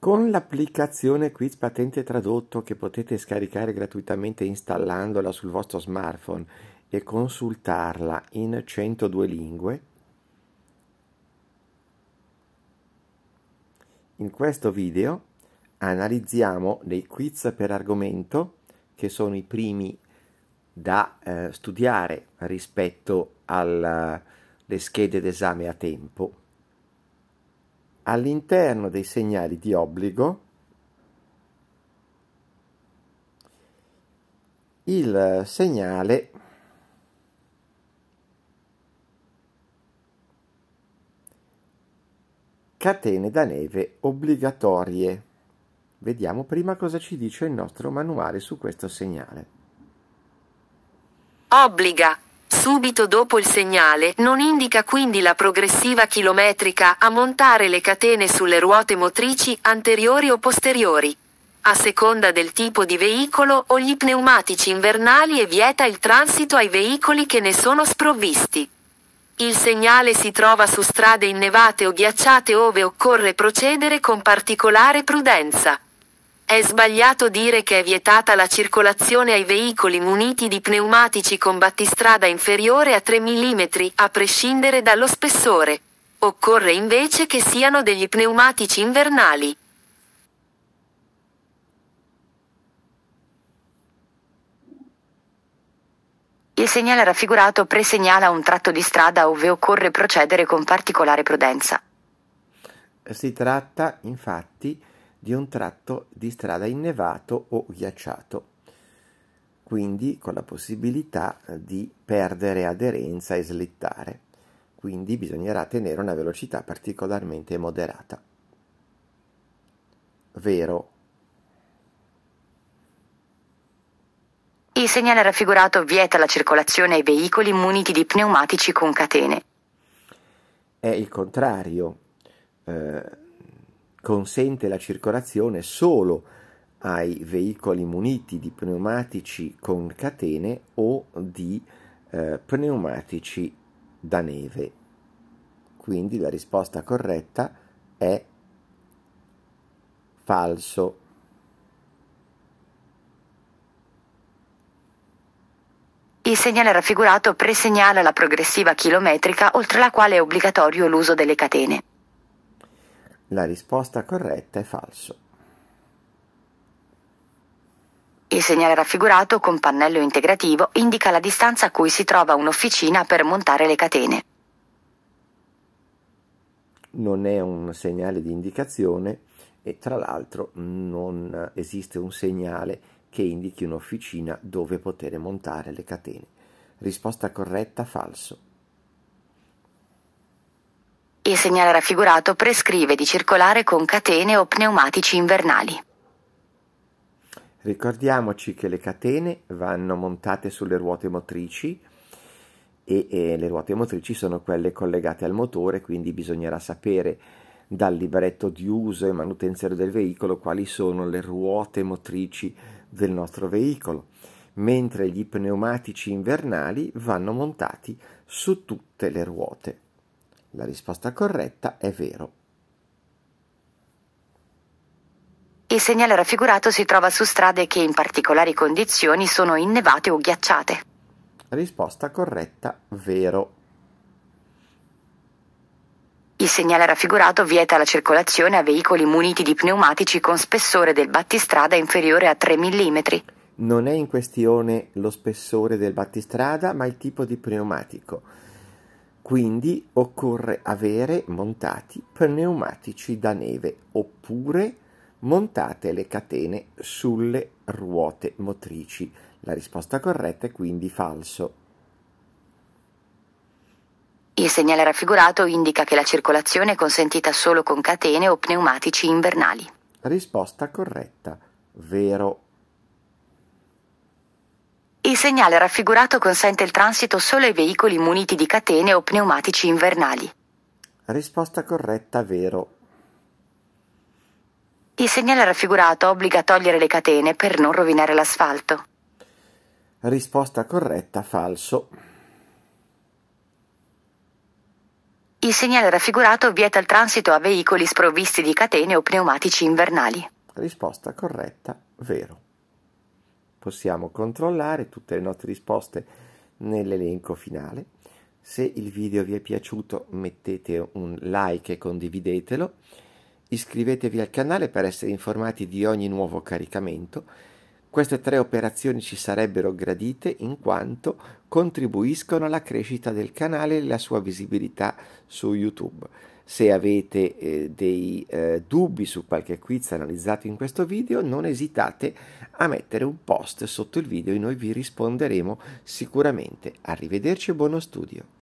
Con l'applicazione Quiz Patente Tradotto che potete scaricare gratuitamente installandola sul vostro smartphone e consultarla in 102 lingue, in questo video analizziamo dei quiz per argomento che sono i primi da eh, studiare rispetto alle eh, schede d'esame a tempo all'interno dei segnali di obbligo il segnale catene da neve obbligatorie. Vediamo prima cosa ci dice il nostro manuale su questo segnale. Obbliga subito dopo il segnale, non indica quindi la progressiva chilometrica a montare le catene sulle ruote motrici anteriori o posteriori. A seconda del tipo di veicolo o gli pneumatici invernali e vieta il transito ai veicoli che ne sono sprovvisti. Il segnale si trova su strade innevate o ghiacciate ove occorre procedere con particolare prudenza. È sbagliato dire che è vietata la circolazione ai veicoli muniti di pneumatici con battistrada inferiore a 3 mm, a prescindere dallo spessore. Occorre invece che siano degli pneumatici invernali. Il segnale raffigurato presegnala un tratto di strada dove occorre procedere con particolare prudenza. Si tratta infatti di un tratto di strada innevato o ghiacciato, quindi con la possibilità eh, di perdere aderenza e slittare. Quindi bisognerà tenere una velocità particolarmente moderata. Vero. Il segnale raffigurato vieta la circolazione ai veicoli muniti di pneumatici con catene. È il contrario. Eh, consente la circolazione solo ai veicoli muniti di pneumatici con catene o di eh, pneumatici da neve. Quindi la risposta corretta è falso. Il segnale raffigurato presegnala la progressiva chilometrica oltre la quale è obbligatorio l'uso delle catene. La risposta corretta è falso. Il segnale raffigurato con pannello integrativo indica la distanza a cui si trova un'officina per montare le catene. Non è un segnale di indicazione e tra l'altro non esiste un segnale che indichi un'officina dove poter montare le catene. Risposta corretta falso il segnale raffigurato prescrive di circolare con catene o pneumatici invernali. Ricordiamoci che le catene vanno montate sulle ruote motrici e, e, le ruote motrici sono quelle collegate al motore, quindi bisognerà sapere dal libretto di uso e manutenzione del veicolo quali sono le ruote motrici del nostro veicolo, mentre gli pneumatici invernali vanno montati su tutte le ruote. La risposta corretta è vero. Il segnale raffigurato si trova su strade che in particolari condizioni sono innevate o ghiacciate. Risposta corretta, vero. Il segnale raffigurato vieta la circolazione a veicoli muniti di pneumatici con spessore del battistrada inferiore a 3 mm. Non è in questione lo spessore del battistrada, ma il tipo di pneumatico. Quindi occorre avere montati pneumatici da neve oppure montate le catene sulle ruote motrici. La risposta corretta è quindi falso. Il segnale raffigurato indica che la circolazione è consentita solo con catene o pneumatici invernali. Risposta corretta. Vero. Il segnale raffigurato consente il transito solo ai veicoli muniti di catene o pneumatici invernali. Risposta corretta, vero. Il segnale raffigurato obbliga a togliere le catene per non rovinare l'asfalto. Risposta corretta, falso. Il segnale raffigurato vieta il transito a veicoli sprovvisti di catene o pneumatici invernali. Risposta corretta, vero possiamo controllare tutte le nostre risposte nell'elenco finale. Se il video vi è piaciuto mettete un like e condividetelo, iscrivetevi al canale per essere informati di ogni nuovo caricamento queste tre operazioni ci sarebbero gradite in quanto contribuiscono alla crescita del canale e alla sua visibilità su YouTube. Se avete eh, dei eh, dubbi su qualche quiz analizzato in questo video, non esitate a mettere un post sotto il video e noi vi risponderemo sicuramente. Arrivederci e buono studio!